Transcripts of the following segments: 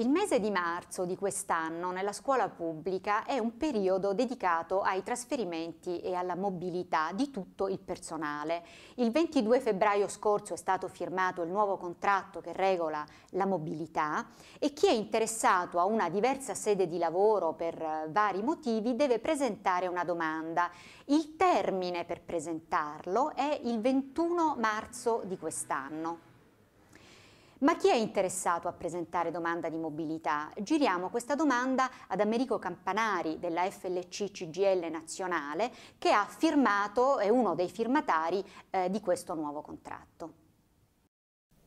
Il mese di marzo di quest'anno nella scuola pubblica è un periodo dedicato ai trasferimenti e alla mobilità di tutto il personale. Il 22 febbraio scorso è stato firmato il nuovo contratto che regola la mobilità e chi è interessato a una diversa sede di lavoro per eh, vari motivi deve presentare una domanda. Il termine per presentarlo è il 21 marzo di quest'anno. Ma chi è interessato a presentare domanda di mobilità? Giriamo questa domanda ad Americo Campanari della FLC CGL nazionale che ha firmato, è uno dei firmatari eh, di questo nuovo contratto.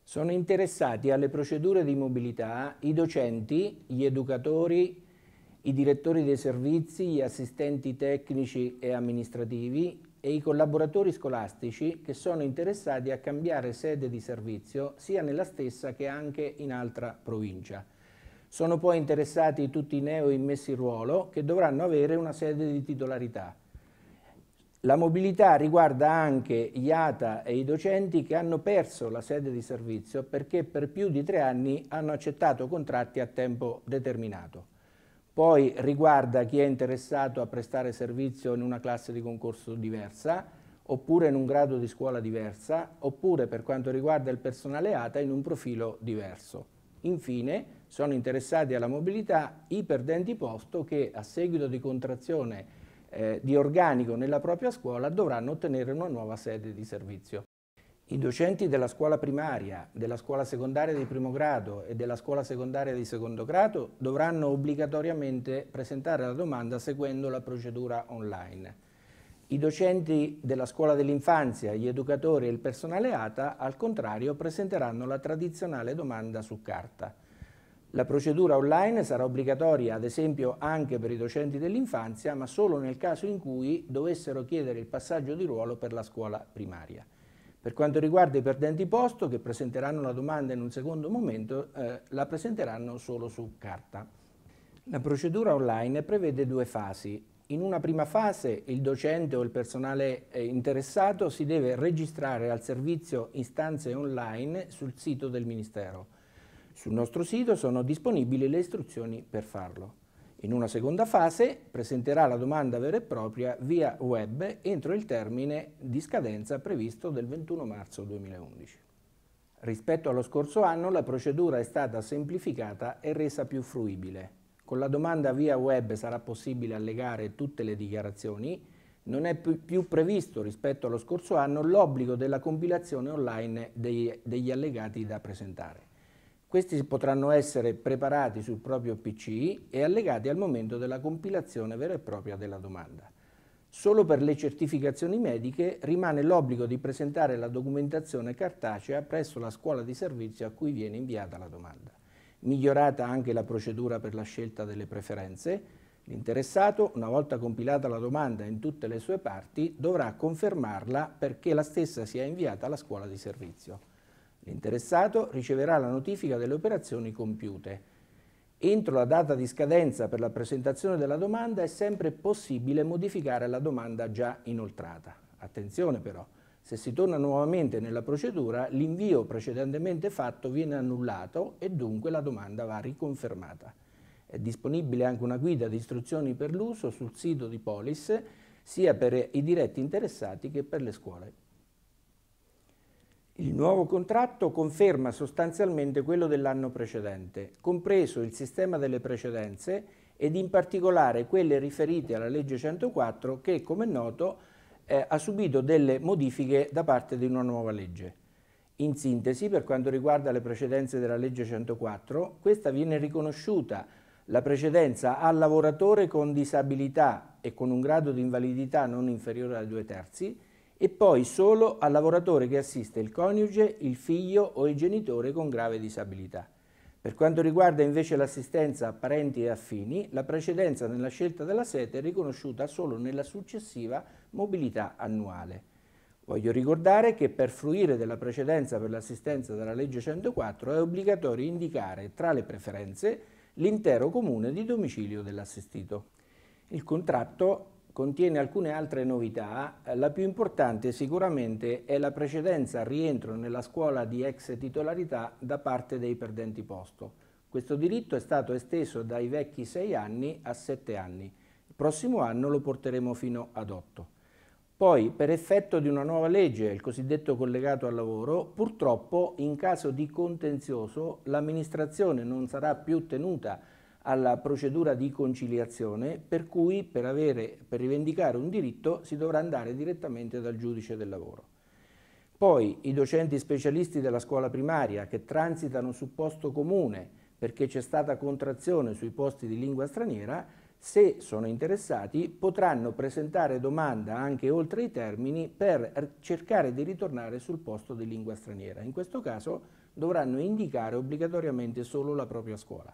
Sono interessati alle procedure di mobilità i docenti, gli educatori, i direttori dei servizi, gli assistenti tecnici e amministrativi, e i collaboratori scolastici che sono interessati a cambiare sede di servizio sia nella stessa che anche in altra provincia. Sono poi interessati tutti i neo immessi in ruolo che dovranno avere una sede di titolarità. La mobilità riguarda anche gli ATA e i docenti che hanno perso la sede di servizio perché per più di tre anni hanno accettato contratti a tempo determinato poi riguarda chi è interessato a prestare servizio in una classe di concorso diversa, oppure in un grado di scuola diversa, oppure per quanto riguarda il personale ATA in un profilo diverso. Infine sono interessati alla mobilità i perdenti posto che a seguito di contrazione eh, di organico nella propria scuola dovranno ottenere una nuova sede di servizio. I docenti della scuola primaria, della scuola secondaria di primo grado e della scuola secondaria di secondo grado dovranno obbligatoriamente presentare la domanda seguendo la procedura online. I docenti della scuola dell'infanzia, gli educatori e il personale ATA, al contrario, presenteranno la tradizionale domanda su carta. La procedura online sarà obbligatoria, ad esempio, anche per i docenti dell'infanzia, ma solo nel caso in cui dovessero chiedere il passaggio di ruolo per la scuola primaria. Per quanto riguarda i perdenti posto, che presenteranno la domanda in un secondo momento, eh, la presenteranno solo su carta. La procedura online prevede due fasi. In una prima fase il docente o il personale eh, interessato si deve registrare al servizio istanze online sul sito del Ministero. Sul nostro sito sono disponibili le istruzioni per farlo. In una seconda fase presenterà la domanda vera e propria via web entro il termine di scadenza previsto del 21 marzo 2011. Rispetto allo scorso anno la procedura è stata semplificata e resa più fruibile. Con la domanda via web sarà possibile allegare tutte le dichiarazioni. Non è più previsto rispetto allo scorso anno l'obbligo della compilazione online degli allegati da presentare. Questi potranno essere preparati sul proprio PC e allegati al momento della compilazione vera e propria della domanda. Solo per le certificazioni mediche rimane l'obbligo di presentare la documentazione cartacea presso la scuola di servizio a cui viene inviata la domanda. Migliorata anche la procedura per la scelta delle preferenze, l'interessato, una volta compilata la domanda in tutte le sue parti, dovrà confermarla perché la stessa sia inviata alla scuola di servizio. L'interessato riceverà la notifica delle operazioni compiute. Entro la data di scadenza per la presentazione della domanda è sempre possibile modificare la domanda già inoltrata. Attenzione però, se si torna nuovamente nella procedura, l'invio precedentemente fatto viene annullato e dunque la domanda va riconfermata. È disponibile anche una guida di istruzioni per l'uso sul sito di Polis, sia per i diretti interessati che per le scuole il nuovo contratto conferma sostanzialmente quello dell'anno precedente, compreso il sistema delle precedenze ed in particolare quelle riferite alla legge 104 che, come è noto, eh, ha subito delle modifiche da parte di una nuova legge. In sintesi, per quanto riguarda le precedenze della legge 104, questa viene riconosciuta la precedenza al lavoratore con disabilità e con un grado di invalidità non inferiore ai due terzi, e poi solo al lavoratore che assiste il coniuge, il figlio o il genitore con grave disabilità. Per quanto riguarda invece l'assistenza a parenti e affini, la precedenza nella scelta della sete è riconosciuta solo nella successiva mobilità annuale. Voglio ricordare che per fruire della precedenza per l'assistenza dalla legge 104 è obbligatorio indicare tra le preferenze l'intero comune di domicilio dell'assistito. Il contratto contiene alcune altre novità, eh, la più importante sicuramente è la precedenza rientro nella scuola di ex titolarità da parte dei perdenti posto. Questo diritto è stato esteso dai vecchi 6 anni a 7 anni. Il prossimo anno lo porteremo fino ad 8. Poi, per effetto di una nuova legge, il cosiddetto collegato al lavoro, purtroppo in caso di contenzioso l'amministrazione non sarà più tenuta a alla procedura di conciliazione per cui per, avere, per rivendicare un diritto si dovrà andare direttamente dal giudice del lavoro. Poi i docenti specialisti della scuola primaria che transitano su posto comune perché c'è stata contrazione sui posti di lingua straniera, se sono interessati potranno presentare domanda anche oltre i termini per cercare di ritornare sul posto di lingua straniera. In questo caso dovranno indicare obbligatoriamente solo la propria scuola.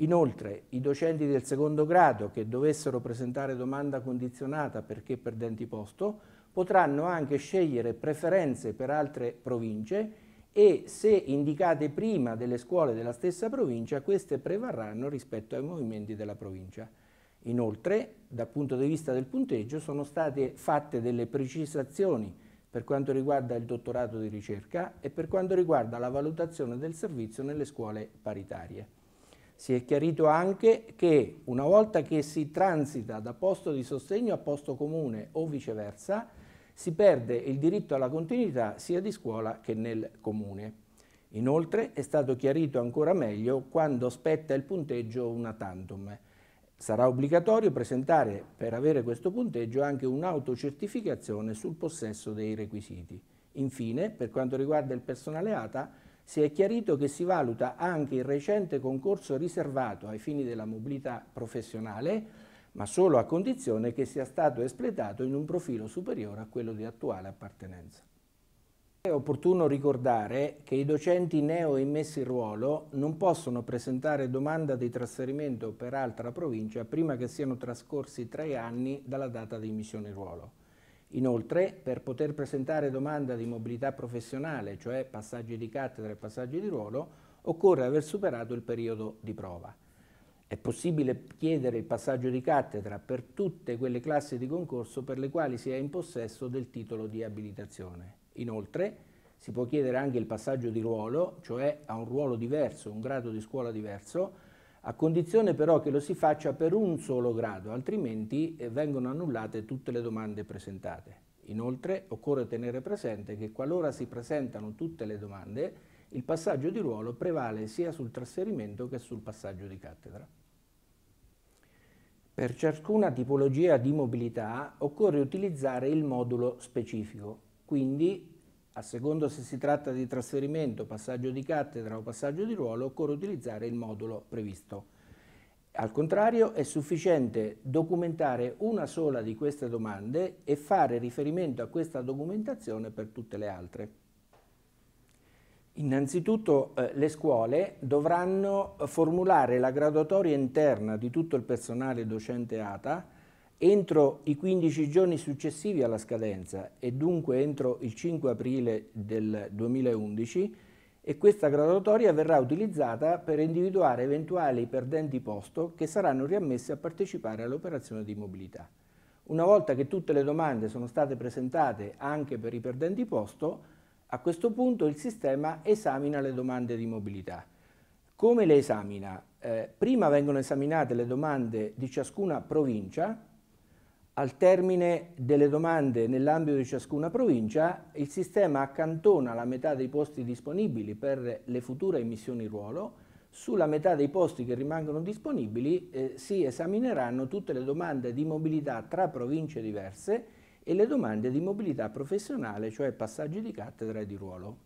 Inoltre, i docenti del secondo grado che dovessero presentare domanda condizionata perché perdenti posto potranno anche scegliere preferenze per altre province e se indicate prima delle scuole della stessa provincia, queste prevarranno rispetto ai movimenti della provincia. Inoltre, dal punto di vista del punteggio, sono state fatte delle precisazioni per quanto riguarda il dottorato di ricerca e per quanto riguarda la valutazione del servizio nelle scuole paritarie. Si è chiarito anche che una volta che si transita da posto di sostegno a posto comune o viceversa, si perde il diritto alla continuità sia di scuola che nel comune. Inoltre è stato chiarito ancora meglio quando spetta il punteggio una tantum. Sarà obbligatorio presentare per avere questo punteggio anche un'autocertificazione sul possesso dei requisiti. Infine, per quanto riguarda il personale ATA, si è chiarito che si valuta anche il recente concorso riservato ai fini della mobilità professionale, ma solo a condizione che sia stato espletato in un profilo superiore a quello di attuale appartenenza. È opportuno ricordare che i docenti neo immessi in ruolo non possono presentare domanda di trasferimento per altra provincia prima che siano trascorsi tre anni dalla data di immissione in ruolo. Inoltre, per poter presentare domanda di mobilità professionale, cioè passaggi di cattedra e passaggi di ruolo, occorre aver superato il periodo di prova. È possibile chiedere il passaggio di cattedra per tutte quelle classi di concorso per le quali si è in possesso del titolo di abilitazione. Inoltre, si può chiedere anche il passaggio di ruolo, cioè a un ruolo diverso, un grado di scuola diverso, a condizione però che lo si faccia per un solo grado, altrimenti eh, vengono annullate tutte le domande presentate. Inoltre occorre tenere presente che qualora si presentano tutte le domande, il passaggio di ruolo prevale sia sul trasferimento che sul passaggio di cattedra. Per ciascuna tipologia di mobilità occorre utilizzare il modulo specifico, quindi a secondo se si tratta di trasferimento, passaggio di cattedra o passaggio di ruolo, occorre utilizzare il modulo previsto. Al contrario, è sufficiente documentare una sola di queste domande e fare riferimento a questa documentazione per tutte le altre. Innanzitutto eh, le scuole dovranno formulare la graduatoria interna di tutto il personale docente ATA entro i 15 giorni successivi alla scadenza e dunque entro il 5 aprile del 2011 e questa graduatoria verrà utilizzata per individuare eventuali perdenti posto che saranno riammessi a partecipare all'operazione di mobilità. Una volta che tutte le domande sono state presentate anche per i perdenti posto, a questo punto il sistema esamina le domande di mobilità. Come le esamina? Eh, prima vengono esaminate le domande di ciascuna provincia al termine delle domande nell'ambito di ciascuna provincia, il sistema accantona la metà dei posti disponibili per le future emissioni ruolo, sulla metà dei posti che rimangono disponibili eh, si esamineranno tutte le domande di mobilità tra province diverse e le domande di mobilità professionale, cioè passaggi di cattedra e di ruolo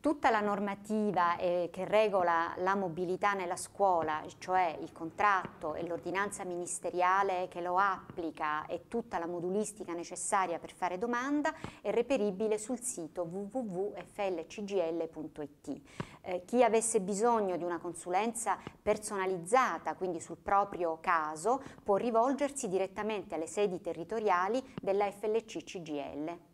tutta la normativa eh, che regola la mobilità nella scuola, cioè il contratto e l'ordinanza ministeriale che lo applica e tutta la modulistica necessaria per fare domanda, è reperibile sul sito www.flcgl.it. Eh, chi avesse bisogno di una consulenza personalizzata, quindi sul proprio caso, può rivolgersi direttamente alle sedi territoriali della FLC CGL.